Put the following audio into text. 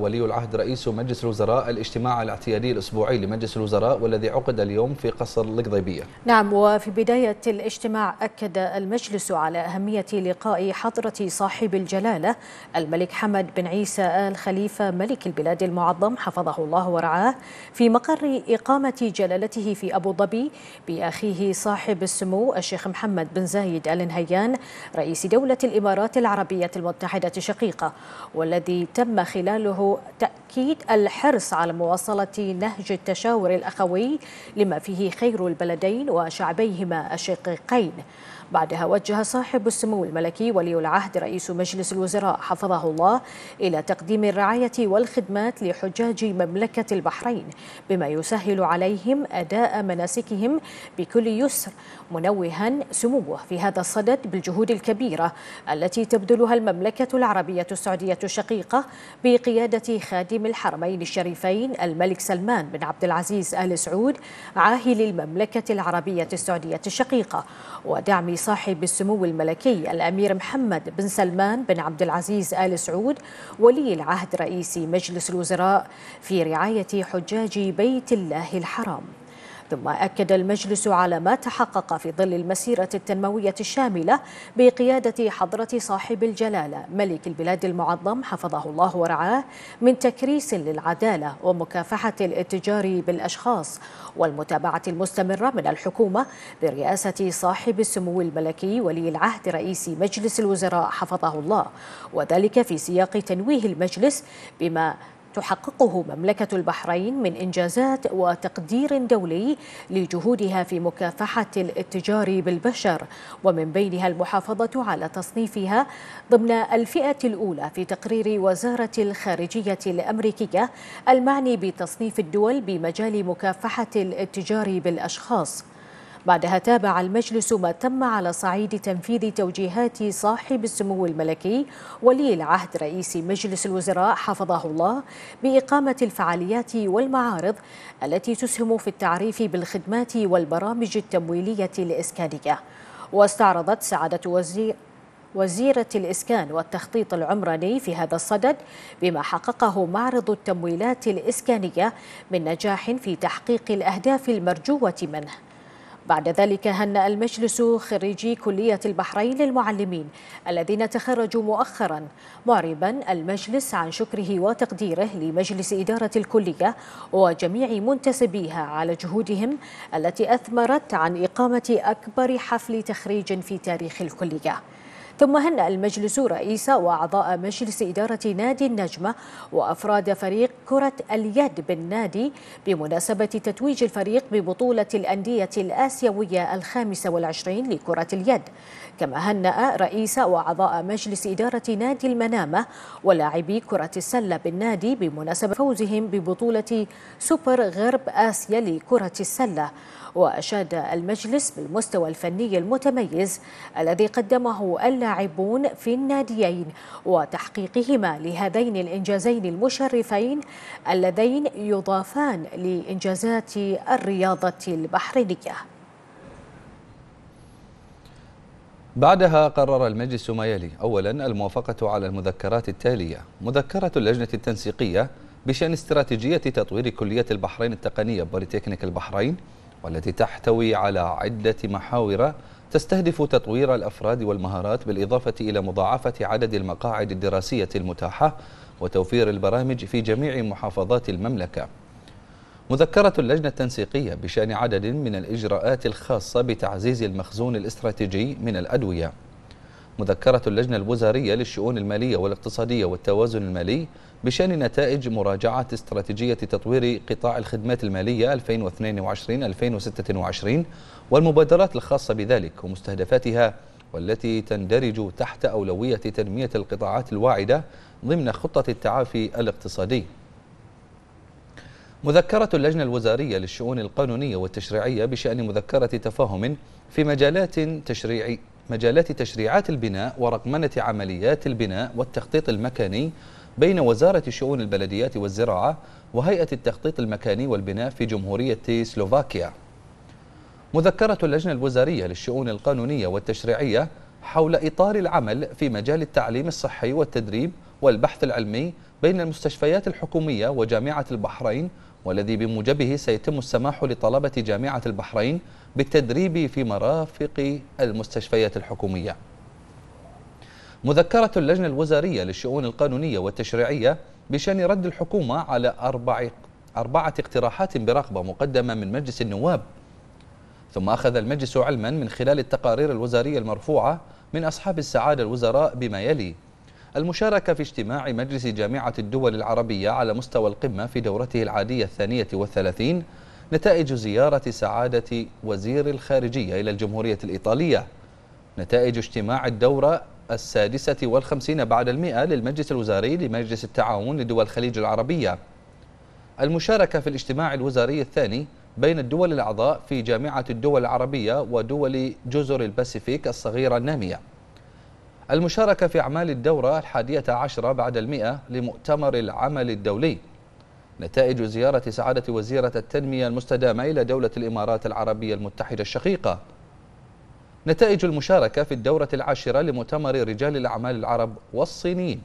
ولي العهد رئيس مجلس الوزراء الاجتماع الاعتيادي الأسبوعي لمجلس الوزراء والذي عقد اليوم في قصر القضيبية نعم وفي بداية الاجتماع أكد المجلس على أهمية لقاء حضرة صاحب الجلالة الملك حمد بن عيسى آل خليفة ملك البلاد المعظم حفظه الله ورعاه في مقر إقامة جلالته في أبو ظبي بأخيه صاحب السمو الشيخ محمد بن زايد آل نهيان رئيس دولة الإمارات العربية المتحدة الشقيقة والذي تم خلاله تأكيد الحرص على مواصلة نهج التشاور الأخوي لما فيه خير البلدين وشعبيهما الشقيقين بعدها وجه صاحب السمو الملكي ولي العهد رئيس مجلس الوزراء حفظه الله إلى تقديم الرعاية والخدمات لحجاج مملكة البحرين بما يسهل عليهم أداء مناسكهم بكل يسر منوها سموه في هذا الصدد بالجهود الكبيرة التي تبذلها المملكة العربية السعودية الشقيقة بقيادة خادم الحرمين الشريفين الملك سلمان بن عبد العزيز آل سعود عاهل المملكة العربية السعودية الشقيقة ودعم صاحب السمو الملكي الأمير محمد بن سلمان بن عبد العزيز آل سعود ولي العهد رئيس مجلس الوزراء في رعاية حجاج بيت الله الحرام ثم أكد المجلس على ما تحقق في ظل المسيرة التنموية الشاملة بقيادة حضرة صاحب الجلالة ملك البلاد المعظم حفظه الله ورعاه من تكريس للعدالة ومكافحة الاتجار بالأشخاص والمتابعة المستمرة من الحكومة برئاسة صاحب السمو الملكي ولي العهد رئيس مجلس الوزراء حفظه الله وذلك في سياق تنويه المجلس بما تحققه مملكة البحرين من إنجازات وتقدير دولي لجهودها في مكافحة الاتجار بالبشر ومن بينها المحافظة على تصنيفها ضمن الفئة الأولى في تقرير وزارة الخارجية الأمريكية المعني بتصنيف الدول بمجال مكافحة الاتجار بالأشخاص بعدها تابع المجلس ما تم على صعيد تنفيذ توجيهات صاحب السمو الملكي ولي العهد رئيس مجلس الوزراء حفظه الله بإقامة الفعاليات والمعارض التي تسهم في التعريف بالخدمات والبرامج التمويلية الإسكانية واستعرضت سعادة وزير وزيرة الإسكان والتخطيط العمراني في هذا الصدد بما حققه معرض التمويلات الإسكانية من نجاح في تحقيق الأهداف المرجوة منه بعد ذلك هنأ المجلس خريجي كلية البحرين للمعلمين الذين تخرجوا مؤخرا معربا المجلس عن شكره وتقديره لمجلس إدارة الكلية وجميع منتسبيها على جهودهم التي أثمرت عن إقامة أكبر حفل تخريج في تاريخ الكلية ثم هنأ المجلس رئيس وأعضاء مجلس إدارة نادي النجمة وأفراد فريق كرة اليد بالنادي بمناسبة تتويج الفريق ببطولة الأندية الآسيوية الخامسة والعشرين لكرة اليد كما هنأ رئيس وأعضاء مجلس إدارة نادي المنامة ولاعبي كرة السلة بالنادي بمناسبة فوزهم ببطولة سوبر غرب آسيا لكرة السلة وأشاد المجلس بالمستوى الفني المتميز الذي قدمه اللاعبين اللاعبون في الناديين وتحقيقهما لهذين الإنجازين المشرفين اللذين يضافان لإنجازات الرياضة البحرينية بعدها قرر المجلس ما يلي أولا الموافقة على المذكرات التالية مذكرة اللجنة التنسيقية بشأن استراتيجية تطوير كلية البحرين التقنية بوليتكنيك البحرين والتي تحتوي على عدة محاور تستهدف تطوير الأفراد والمهارات بالإضافة إلى مضاعفة عدد المقاعد الدراسية المتاحة وتوفير البرامج في جميع محافظات المملكة مذكرة اللجنة التنسيقية بشأن عدد من الإجراءات الخاصة بتعزيز المخزون الاستراتيجي من الأدوية مذكرة اللجنة الوزارية للشؤون المالية والاقتصادية والتوازن المالي بشأن نتائج مراجعة استراتيجية تطوير قطاع الخدمات المالية 2022-2026 والمبادرات الخاصة بذلك ومستهدفاتها والتي تندرج تحت أولوية تنمية القطاعات الواعدة ضمن خطة التعافي الاقتصادي مذكرة اللجنة الوزارية للشؤون القانونية والتشريعية بشأن مذكرة تفاهم في مجالات تشريعي مجالات تشريعات البناء ورقمنة عمليات البناء والتخطيط المكاني بين وزارة شؤون البلديات والزراعة وهيئة التخطيط المكاني والبناء في جمهورية سلوفاكيا مذكرة اللجنة الوزارية للشؤون القانونية والتشريعية حول إطار العمل في مجال التعليم الصحي والتدريب والبحث العلمي بين المستشفيات الحكومية وجامعة البحرين والذي بموجبه سيتم السماح لطلبة جامعة البحرين بالتدريب في مرافق المستشفيات الحكومية مذكرة اللجنة الوزارية للشؤون القانونية والتشريعية بشأن رد الحكومة على أربع أربعة اقتراحات برغبة مقدمة من مجلس النواب ثم أخذ المجلس علما من خلال التقارير الوزارية المرفوعة من أصحاب السعادة الوزراء بما يلي المشاركة في اجتماع مجلس جامعة الدول العربية على مستوى القمة في دورته العادية الثانية والثلاثين نتائج زيارة سعادة وزير الخارجية إلى الجمهورية الإيطالية نتائج اجتماع الدورة السادسة والخمسين بعد المئة للمجلس الوزاري لمجلس التعاون لدول الخليج العربية المشاركة في الاجتماع الوزاري الثاني بين الدول الأعضاء في جامعة الدول العربية ودول جزر الباسيفيك الصغيرة النامية المشاركة في أعمال الدورة الحادية عشرة بعد المئة لمؤتمر العمل الدولي نتائج زيارة سعادة وزيرة التنمية المستدامة إلى دولة الإمارات العربية المتحدة الشقيقة نتائج المشاركة في الدورة العاشرة لمؤتمر رجال الأعمال العرب والصينيين